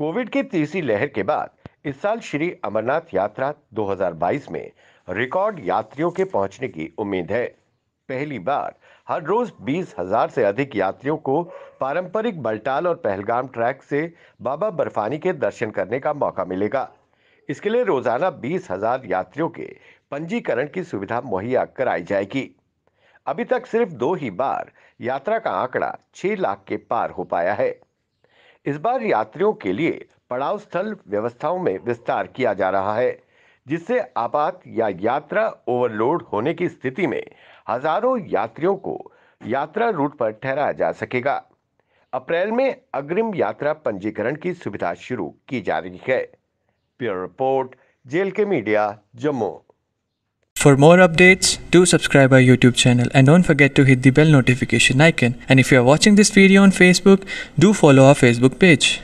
Covid की तीसरी लहर के बाद इस साल श्री अमरनाथ यात्रा 2022 में रिकॉर्ड यात्रियों के पहुंचने की उम्मीद है पहली बार हर रोज बीस हजार से अधिक यात्रियों को पारंपरिक बलटाल और पहलगाम ट्रैक से बाबा बर्फानी के दर्शन करने का मौका मिलेगा इसके लिए रोजाना बीस हजार यात्रियों के पंजीकरण की सुविधा मुहैया कराई जाएगी अभी तक सिर्फ दो ही बार यात्रा का आंकड़ा छह लाख के पार हो पाया है इस बार यात्रियों के लिए पड़ाव स्थल व्यवस्थाओं में विस्तार किया जा रहा है जिससे आपात या यात्रा ओवरलोड होने की स्थिति में हजारों यात्रियों को यात्रा रूट पर ठहराया जा सकेगा अप्रैल में अग्रिम यात्रा पंजीकरण की सुविधा शुरू की जा रही है ब्यूरो रिपोर्ट जेल के media Jammu For more updates, do subscribe our YouTube channel and don't forget to hit the bell notification icon. And if you are watching this video on Facebook, do follow our Facebook page.